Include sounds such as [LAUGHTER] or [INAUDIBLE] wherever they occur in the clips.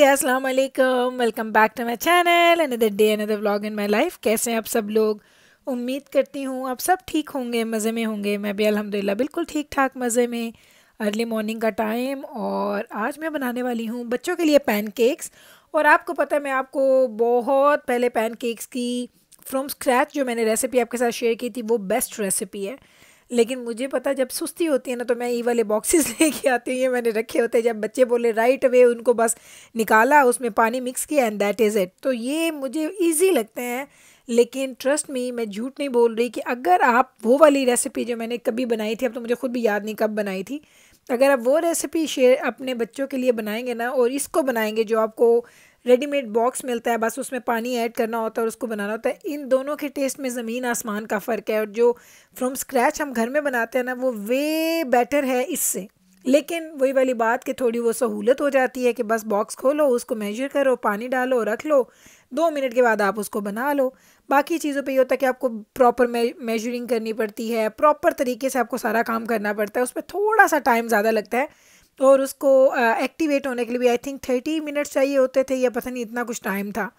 जी अस्सलाम वालेकुम welcome back to my channel another day another vlog in my life कैसे हैं आप सब लोग उम्मीद करती हूँ आप सब ठीक होंगे मज़े में होंगे मैं भी अल्हम्दुलिल्लाह बिल्कुल ठीक ठाक मज़े में अर्ली मॉर्निंग का टाइम और आज मैं बनाने वाली हूँ बच्चों के लिए केक्स और आपको पता है मैं आपको बहुत पहले केक्स की फ्रॉम स्क्रैच जो मैंने रेसिपी आपके साथ शेयर की थी वो बेस्ट रेसिपी है लेकिन मुझे पता जब सुस्ती होती है ना तो मैं ये वाले बॉक्सेस [LAUGHS] लेके आती हूँ ये मैंने रखे होते हैं जब बच्चे बोले राइट वे उनको बस निकाला उसमें पानी मिक्स किया एंड दैट इज़ इट तो ये मुझे ईजी लगते हैं लेकिन ट्रस्ट मी मैं झूठ नहीं बोल रही कि अगर आप वो वाली रेसिपी जो मैंने कभी बनाई थी अब तो मुझे खुद भी याद नहीं कब बनाई थी अगर आप वो रेसिपी शेयर अपने बच्चों के लिए बनाएंगे ना और इसको बनाएंगे जो आपको रेडीमेड बॉक्स मिलता है बस उसमें पानी ऐड करना होता है और उसको बनाना होता है इन दोनों के टेस्ट में ज़मीन आसमान का फ़र्क है और जो फ्रॉम स्क्रैच हम घर में बनाते हैं ना वो वे बेटर है इससे लेकिन वही वाली बात कि थोड़ी वो सहूलत हो जाती है कि बस बॉक्स खोलो उसको मेजर करो पानी डालो रख लो दो मिनट के बाद आप उसको बना लो बाकी चीज़ों पे ये होता है कि आपको प्रॉपर मेजरिंग करनी पड़ती है प्रॉपर तरीके से आपको सारा काम करना पड़ता है उस पर थोड़ा सा टाइम ज़्यादा लगता है और उसको एक्टिवेट होने के लिए भी आई थिंक थर्टी मिनट्स चाहिए होते थे या पता नहीं इतना कुछ टाइम था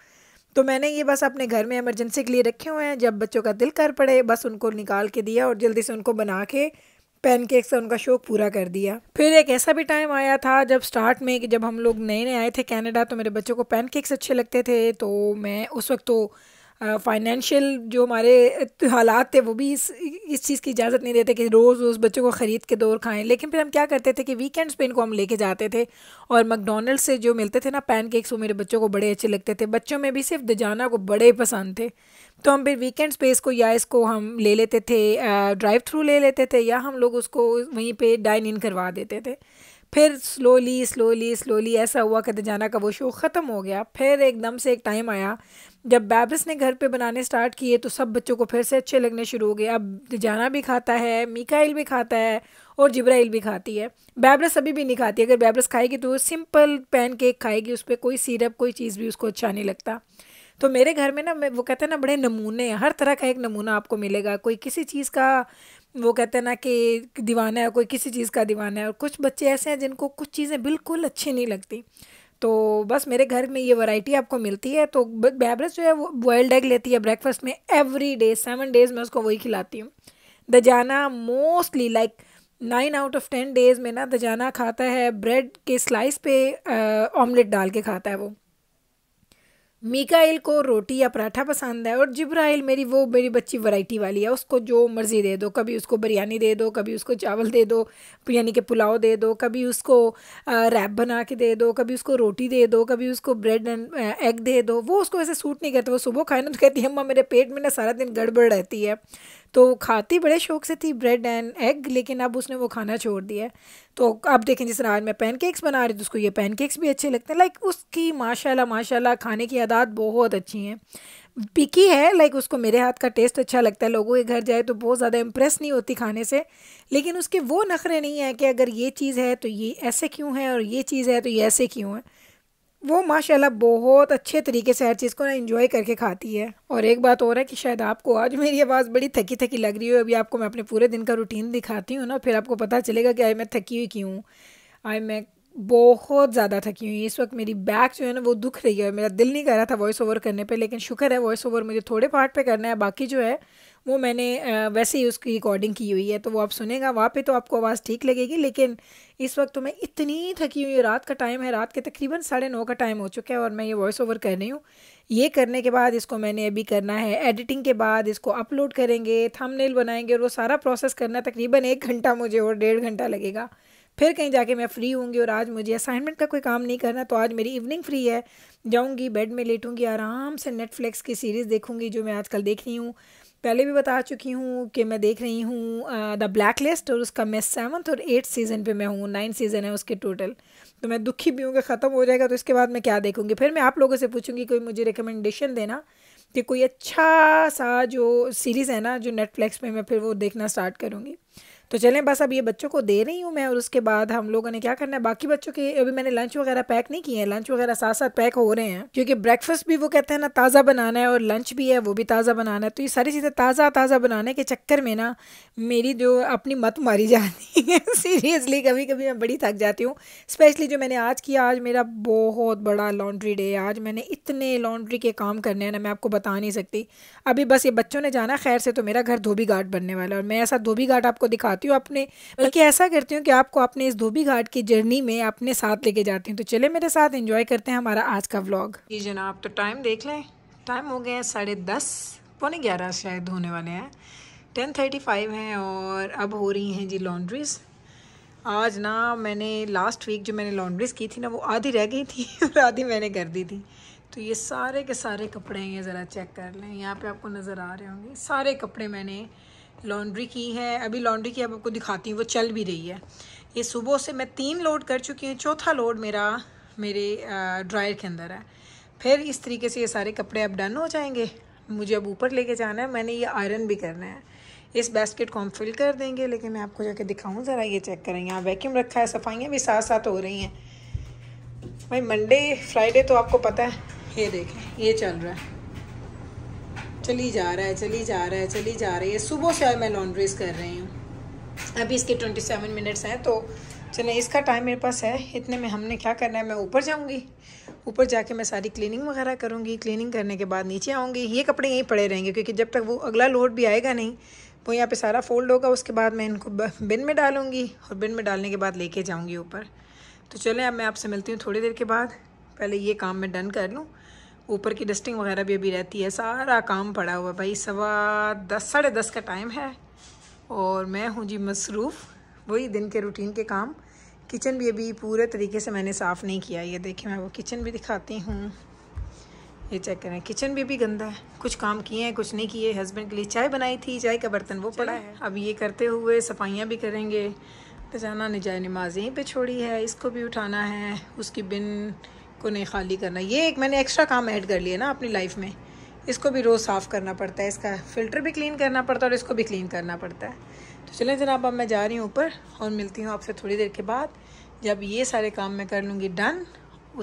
तो मैंने ये बस अपने घर में एमरजेंसी के लिए रखे हुए हैं जब बच्चों का दिल कर पड़े बस उनको निकाल के दिया और जल्दी से उनको बना के पैन केक से उनका शौक पूरा कर दिया फिर एक ऐसा भी टाइम आया था जब स्टार्ट में कि जब हम लोग नए नए आए थे कनाडा तो मेरे बच्चों को पैन केक्स अच्छे लगते थे तो मैं उस वक्त तो फाइनेंशियल जो हमारे हालात थे वो भी इस इस चीज़ की इजाज़त नहीं देते कि रोज़ रोज़ बच्चों को ख़रीद के दौर खाएं लेकिन फिर हम क्या करते थे कि वीकेंड्स पे इनको हम लेके जाते थे और मकडोनल्ड से जो मिलते थे ना पैनकेक्स वो मेरे बच्चों को बड़े अच्छे लगते थे बच्चों में भी सिर्फ दजाना को बड़े पसंद थे तो हम फिर वीकेंड्स पे इसको या इसको हम ले लेते थे ड्राइव थ्रू ले लेते थे या हम लोग उसको वहीं पर डाइन इन करवा देते थे फिर स्लोली स्लोली स्लोली ऐसा हुआ कि जाना का वो शो ख़त्म हो गया फिर एकदम से एक टाइम आया जब बैबस ने घर पे बनाने स्टार्ट किए तो सब बच्चों को फिर से अच्छे लगने शुरू हो गए अब जाना भी खाता है मिकाइल भी खाता है और जिब्राइल भी खाती है बैबरस अभी भी नहीं खाती अगर बैबरस खाएगी तो सिंपल पैन केक खाएगी उस पर कोई सीरप कोई चीज़ भी उसको अच्छा नहीं लगता तो मेरे घर में ना मैं वो कहते हैं ना बड़े नमूने हैं हर तरह का एक नमूना आपको मिलेगा कोई किसी चीज़ का वो कहते हैं ना कि दीवाना है कोई किसी चीज़ का दीवाना है और कुछ बच्चे ऐसे हैं जिनको कुछ चीज़ें बिल्कुल अच्छी नहीं लगती तो बस मेरे घर में ये वैरायटी आपको मिलती है तो बेबरस जो है वो बॉयल्ड एग लेती है ब्रेकफास्ट में एवरी डे सेवन डेज़ में उसको वही खिलाती हूँ दजाना mostly like nine out of ten days में ना दजाना खाता है ब्रेड के स्लाइस पे ऑमलेट डाल के खाता है वो मिकाइल को रोटी या पराठा पसंद है और जिब्राइल मेरी वो मेरी बच्ची वैरायटी वाली है उसको जो मर्ज़ी दे दो कभी उसको बिरयानी दे दो कभी उसको चावल दे दो यानी कि पुलाव दे दो कभी उसको रैप बना के दे दो कभी उसको रोटी दे दो कभी उसको ब्रेड एंड एग दे दो वो उसको ऐसे सूट नहीं करता वो सुबह खाए ना तो कहती है अम्मा मेरे पेट में ना सारा दिन गड़बड़ रहती है तो खाती बड़े शौक से थी ब्रेड एंड एग लेकिन अब उसने वो खाना छोड़ दिया तो अब देखें जिस तरह आज मैं पैनकेक्स बना रही तो उसको ये पैनकेक्स भी अच्छे लगते हैं लाइक उसकी माशाल्लाह माशाल्लाह खाने की आदत बहुत अच्छी हैं पिकी है लाइक उसको मेरे हाथ का टेस्ट अच्छा लगता है लोगों के घर जाए तो बहुत ज़्यादा इम्प्रेस नहीं होती खाने से लेकिन उसके वो नखरे नहीं हैं कि अगर ये चीज़ है तो ये ऐसे क्यों है और ये चीज़ है तो ये ऐसे क्यों है वो माशाल्लाह बहुत अच्छे तरीके से हर चीज़ को ना इन्जॉय करके खाती है और एक बात और है कि शायद आपको आज मेरी आवाज़ बड़ी थकी थकी लग रही हो अभी आपको मैं अपने पूरे दिन का रूटीन दिखाती हूँ ना फिर आपको पता चलेगा कि आई मैं थकी हुई क्यों आई मैं बहुत ज़्यादा थकी हुई इस वक्त मेरी बैक जो है ना वो दुख रही है मेरा दिल नहीं कर रहा था वॉइस ओवर करने पे लेकिन शुक्र है वॉइस ओवर मुझे थोड़े पार्ट पे करना है बाकी जो है वो मैंने वैसे ही उसकी रिकॉर्डिंग की हुई है तो वो आप सुनेगा वहाँ पे तो आपको आवाज़ ठीक लगेगी लेकिन इस वक्त तो मैं इतनी थकी हुई रात का टाइम है रात के तकरीबन साढ़े नौ का टाइम हो चुका है और मैं ये वॉइस ओवर कर रही हूँ ये करने के बाद इसको मैंने अभी करना है एडिटिंग के बाद इसको अपलोड करेंगे थंबनेल बनाएंगे और वो सारा प्रोसेस करना तकरीबन एक घंटा मुझे और डेढ़ घंटा लगेगा फिर कहीं जाके मैं फ्री होंगी और आज मुझे असाइनमेंट का कोई काम नहीं करना तो आज मेरी इवनिंग फ्री है जाऊँगी बेड में लेटूँगी आराम से नेटफ्लिक्स की सीरीज़ देखूँगी जो मैं आजकल देख रही हूँ पहले भी बता चुकी हूँ कि मैं देख रही हूँ द ब्लैक लिस्ट और उसका मैं सेवन्थ और एट्थ सीज़न पे मैं हूँ नाइन सीज़न है उसके टोटल तो मैं दुखी भी हूँ कि ख़त्म हो जाएगा तो इसके बाद मैं क्या देखूँगी फिर मैं आप लोगों से पूछूँगी कोई मुझे रिकमेंडेशन देना कि कोई अच्छा सा जो सीरीज़ है ना जो नेटफ्लिक्स पे मैं फिर वो देखना स्टार्ट करूँगी तो चलें बस अब ये बच्चों को दे रही हूँ मैं और उसके बाद हम लोगों ने क्या करना है बाकी बच्चों के अभी मैंने लंच वगैरह पैक नहीं किए हैं लंच वगैरह साथ साथ पैक हो रहे हैं क्योंकि ब्रेकफास्ट भी वो कहते हैं ना ताज़ा बनाना है और लंच भी है वो भी ताज़ा बनाना है तो ये सारी चीज़ें ताज़ा ताज़ा बनाने के चक्कर में ना मेरी जो अपनी मत मारी जाती [LAUGHS] है सीरियसली कभी कभी मैं बड़ी थक जाती हूँ स्पेशली जो मैंने आज किया आज मेरा बहुत बड़ा लॉन्ड्री डे है आज मैंने इतने लॉन्ड्री के काम करने हैं ना मैं आपको बता नहीं सकती अभी बस ये बच्चों ने जाना खैर से तो मेरा घर धोबी घाट बनने वाला है और मैं ऐसा धोबी घाट आपको दिखाती जाती हूँ अपने बल्कि ऐसा करती हूँ कि आपको अपने इस धोबी घाट की जर्नी में अपने साथ लेके जाती हूँ तो चले मेरे साथ इंजॉय करते हैं हमारा आज का व्लॉग जी जनाब तो टाइम देख लें टाइम हो गया है साढ़े दस पौने ग्यारह शायद होने वाले हैं टेन थर्टी फाइव हैं और अब हो रही हैं जी लॉन्ड्रीज़ आज ना मैंने लास्ट वीक जो मैंने लॉन्ड्रीज़ की थी ना वो आधी रह गई थी [LAUGHS] और आधी मैंने कर दी थी तो ये सारे के सारे कपड़े हैं ये ज़रा चेक कर लें यहाँ पे आपको नज़र आ रहे होंगे सारे कपड़े मैंने लॉन्ड्री की है अभी लॉन्ड्री की अब आपको दिखाती हूँ वो चल भी रही है ये सुबह से मैं तीन लोड कर चुकी हूँ चौथा लोड मेरा मेरे ड्रायर के अंदर है फिर इस तरीके से ये सारे कपड़े अब डन हो जाएंगे मुझे अब ऊपर लेके जाना है मैंने ये आयरन भी करना है इस बास्केट को हम फिल कर देंगे लेकिन मैं आपको जाके दिखाऊँ ज़रा ये चेक करें यहाँ वैक्यूम रखा है सफाइयाँ भी साथ साथ हो रही हैं भाई मंडे फ्राइडे तो आपको पता है ये देखें ये चल रहा है चली जा रहा है चली जा रहा है चली जा रही है सुबह से मैं लॉन्ड्रीज कर रही हूँ अभी इसके ट्वेंटी सेवन मिनट्स हैं तो चलें इसका टाइम मेरे पास है इतने में हमने क्या करना है मैं ऊपर जाऊँगी ऊपर जाके मैं सारी क्लीनिंग वगैरह करूँगी क्लीनिंग करने के बाद नीचे आऊँगी ये कपड़े यहीं पड़े रहेंगे क्योंकि जब तक वो अगला लोड भी आएगा नहीं वो यहाँ पे सारा फोल्ड होगा उसके बाद मैं इनको बिन में डालूँगी और बिन में डालने के बाद लेके जाऊँगी ऊपर तो चलें अब मैं आपसे मिलती हूँ थोड़ी देर के बाद पहले ये काम मैं डन कर लूँ ऊपर की डस्टिंग वगैरह भी अभी रहती है सारा काम पड़ा हुआ भाई सवा दस साढ़े दस का टाइम है और मैं हूँ जी मसरूफ़ वही दिन के रूटीन के काम किचन भी अभी पूरे तरीके से मैंने साफ़ नहीं किया ये देखिए मैं वो किचन भी दिखाती हूँ ये चेक करें किचन भी अभी गंदा है कुछ काम किए हैं कुछ नहीं किए हस्बैंड के लिए चाय बनाई थी चाय का बर्तन वो पड़ा है अब ये करते हुए सफाइयाँ भी करेंगे तो जाना ने जाए नमाज यहीं पर छोड़ी है इसको भी उठाना है उसकी बिन को नहीं खाली करना ये एक मैंने एक्स्ट्रा काम ऐड कर लिया ना अपनी लाइफ में इसको भी रोज़ साफ़ करना पड़ता है इसका फ़िल्टर भी क्लीन करना पड़ता है और इसको भी क्लीन करना पड़ता है तो चलें जनाब अब मैं जा रही हूँ ऊपर और मिलती हूँ आपसे थोड़ी देर के बाद जब ये सारे काम मैं कर लूँगी डन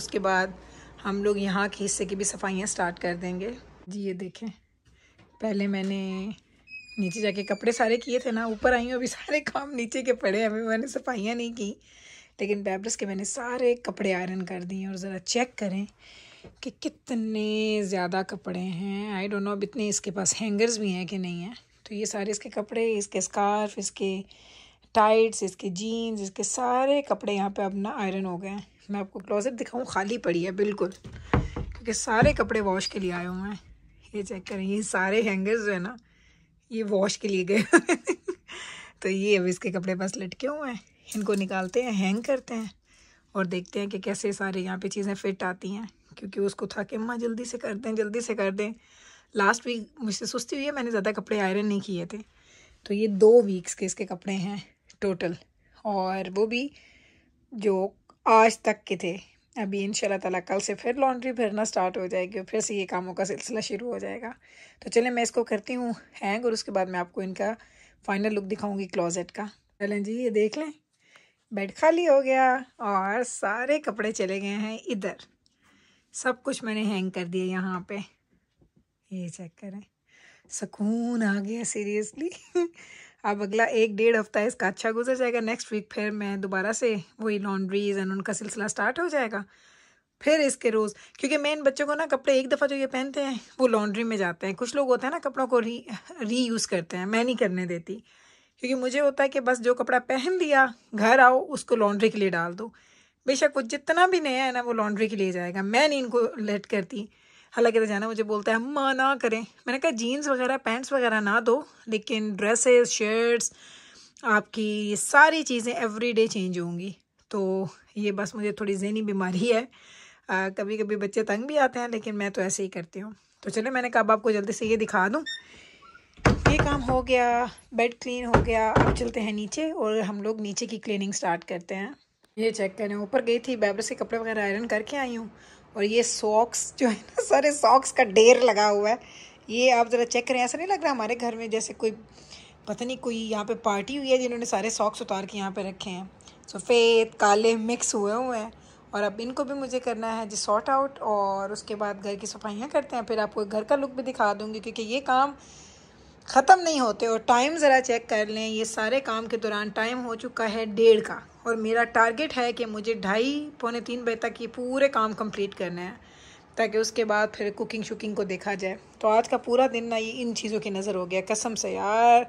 उसके बाद हम लोग यहाँ के हिस्से की भी सफाइयाँ स्टार्ट कर देंगे जी ये देखें पहले मैंने नीचे जाके कपड़े सारे किए थे ना ऊपर आई हूँ अभी सारे काम नीचे के पड़े हैं अभी मैंने सफाइयाँ नहीं की लेकिन बेबलस के मैंने सारे कपड़े आयरन कर दिए और ज़रा चेक करें कि कितने ज़्यादा कपड़े हैं आई डोंट नो अब इतने इसके पास हैंगर्स भी हैं कि नहीं हैं तो ये सारे इसके कपड़े इसके स्कार्फ इसके टाइट्स इसके जीन्स इसके सारे कपड़े यहाँ पे अब ना आयरन हो गए हैं मैं आपको क्लोज़ेट दिखाऊँ खाली पड़ी है बिल्कुल क्योंकि सारे कपड़े वॉश के लिए आए हुए हैं ये चेक करें ये सारे हैंगर्स जो है ना ये वॉश के लिए गए [LAUGHS] तो ये अब इसके कपड़े बस लटके हुए हैं इनको निकालते हैं हैंग करते हैं और देखते हैं कि कैसे सारे यहाँ पे चीज़ें फिट आती हैं क्योंकि उसको था कि अम्मा जल्दी से कर दें जल्दी से कर दें लास्ट वीक मुझसे सुस्ती हुई है मैंने ज़्यादा कपड़े आयरन नहीं किए थे तो ये दो वीक्स के इसके कपड़े हैं टोटल और वो भी जो आज तक के थे अभी इन ताला कल से फिर लॉन्ड्री भरना स्टार्ट हो जाएगी और फिर से ये कामों का सिलसिला शुरू हो जाएगा तो चले मैं इसको करती हूँ हैंग और उसके बाद मैं आपको इनका फाइनल लुक दिखाऊंगी क्लोजेट का चलें जी ये देख लें बेड खाली हो गया और सारे कपड़े चले गए हैं इधर सब कुछ मैंने हैंग कर दिया यहाँ पे ये चेक करें सुकून आ गया सीरियसली [LAUGHS] अब अगला एक डेढ़ हफ्ता इसका अच्छा गुजर जाएगा नेक्स्ट वीक फिर मैं दोबारा से वही लॉन्ड्रीज एंड उनका सिलसिला स्टार्ट हो जाएगा फिर इसके रोज़ क्योंकि मैं इन बच्चों को ना कपड़े एक दफ़ा जो ये पहनते हैं वो लॉन्ड्री में जाते हैं कुछ लोग होते हैं ना कपड़ों को री री यूज़ करते हैं मैं नहीं करने देती क्योंकि मुझे होता है कि बस जो कपड़ा पहन दिया घर आओ उसको लॉन्ड्री के लिए डाल दो बेशक वो जितना भी नया है ना वो लॉन्ड्री के लिए जाएगा मैं नहीं इनको लेट करती हालांकि रजाना तो मुझे बोलता है अम्मा ना करें मैंने कहा जीन्स वगैरह पैंट्स वगैरह ना दो लेकिन ड्रेसेस शर्ट्स आपकी ये सारी चीज़ें एवरीडे चेंज होंगी तो ये बस मुझे थोड़ी जहनी बीमारी है आ, कभी कभी बच्चे तंग भी आते हैं लेकिन मैं तो ऐसे ही करती हूँ तो चले मैंने कहा अब आपको जल्दी से ये दिखा दूँ काम हो गया बेड क्लीन हो गया अब चलते हैं नीचे और हम लोग नीचे की क्लीनिंग स्टार्ट करते हैं ये चेक करें ऊपर गई थी बैबर से कपड़े वगैरह आयरन करके आई हूँ और ये सॉक्स जो है ना सारे सॉक्स का ढेर लगा हुआ है ये आप ज़रा चेक करें ऐसा नहीं लग रहा हमारे घर में जैसे कोई पता नहीं कोई यहाँ पे पार्टी हुई है जिन्होंने सारे सॉक्स उतार के यहाँ पे रखे हैं सफ़ेद काले मिक्स हुए हुए हैं और अब इनको भी मुझे करना है जी सॉर्ट आउट और उसके बाद घर की सफाइयाँ करते हैं फिर आपको घर का लुक भी दिखा दूँगी क्योंकि ये काम ख़त्म नहीं होते और टाइम ज़रा चेक कर लें ये सारे काम के दौरान टाइम हो चुका है डेढ़ का और मेरा टारगेट है कि मुझे ढाई पौने तीन बजे तक ये पूरे काम कंप्लीट करना है ताकि उसके बाद फिर कुकिंग शुकिंग को देखा जाए तो आज का पूरा दिन ना ये इन चीज़ों की नज़र हो गया कसम से यार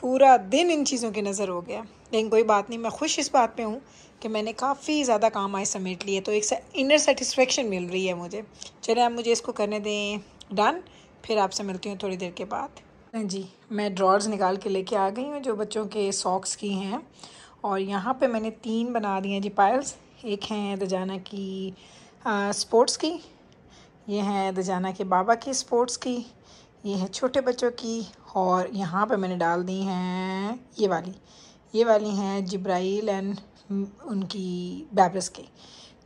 पूरा दिन इन चीज़ों की नज़र हो गया लेकिन कोई बात नहीं मैं खुश इस बात पर हूँ कि मैंने काफ़ी ज़्यादा काम आए समेट लिए तो एक इनर सेटिस्फेक्शन मिल रही है मुझे चले आप मुझे इसको करने दें डन फिर आपसे मिलती हूँ थोड़ी देर के बाद जी मैं ड्रॉर्स निकाल के लेके आ गई हूँ जो बच्चों के सॉक्स की हैं और यहाँ पे मैंने तीन बना दिए हैं जी पायल्स एक हैं दजाना की आ, स्पोर्ट्स की ये हैं दजाना के बाबा की स्पोर्ट्स की ये है छोटे बच्चों की और यहाँ पे मैंने डाल दी हैं ये वाली ये वाली हैं जब्राइल एंड उनकी बैबरस के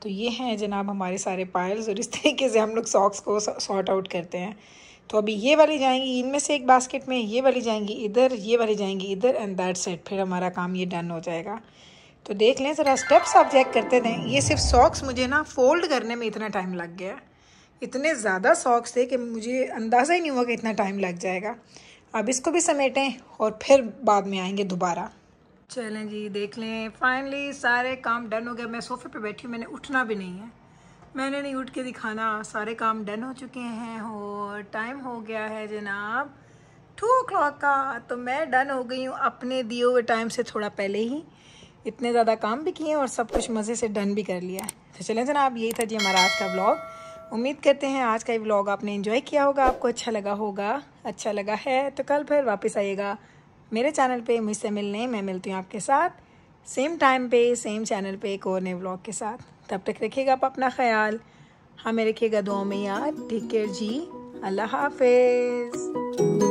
तो ये हैं जनाब हमारे सारे पायल्स और इस तरीके से हम लोग सॉक्स को सॉर्ट आउट करते हैं तो अभी ये वाली जाएंगी इनमें से एक बास्केट में ये वाली जाएंगी इधर ये वाली जाएंगी इधर एंड दैट सेट फिर हमारा काम ये डन हो जाएगा तो देख लें ज़रा स्टेप्स आप चेक करते थे ये सिर्फ सॉक्स मुझे ना फोल्ड करने में इतना टाइम लग गया इतने ज़्यादा सॉक्स थे कि मुझे अंदाज़ा ही नहीं हुआ कि इतना टाइम लग जाएगा अब इसको भी समेटें और फिर बाद में आएंगे दोबारा चलें जी देख लें फाइनली सारे काम डन हो गए मैं सोफे पे बैठी हूँ मैंने उठना भी नहीं है मैंने नहीं उठ के दिखाना सारे काम डन हो चुके हैं और टाइम हो गया है जनाब टू ओ का तो मैं डन हो गई हूँ अपने दिए हुए टाइम से थोड़ा पहले ही इतने ज़्यादा काम भी किए और सब कुछ मज़े से डन भी कर लिया है तो चलें जनाब यही था जी हमारा आज का ब्लॉग उम्मीद करते हैं आज का ये ब्लॉग आपने इन्जॉय किया होगा आपको अच्छा लगा होगा अच्छा लगा है तो कल फिर वापस आइएगा मेरे चैनल पर मुझसे मिलने मैं मिलती हूँ आपके साथ सेम टाइम पे सेम चैनल पे एक और नए ब्लॉग के साथ तब तक रखिएगा आप अपना ख्याल हमें रखिएगा दो में यार टेक केयर जी अल्लाह हाफिज़